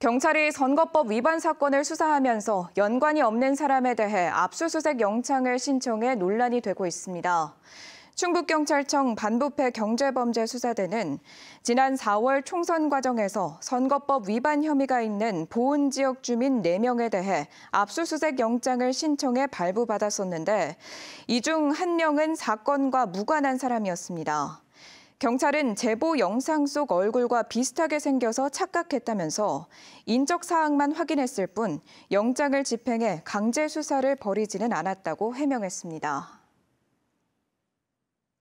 경찰이 선거법 위반 사건을 수사하면서 연관이 없는 사람에 대해 압수수색 영장을 신청해 논란이 되고 있습니다. 충북경찰청 반부패 경제범죄수사대는 지난 4월 총선 과정에서 선거법 위반 혐의가 있는 보은 지역 주민 4명에 대해 압수수색 영장을 신청해 발부받았었는데 이 중 한명은 사건과 무관한 사람이었습니다. 경찰은 제보 영상 속 얼굴과 비슷하게 생겨서 착각했다면서 인적 사항만 확인했을 뿐 영장을 집행해 강제 수사를 벌이지는 않았다고 해명했습니다.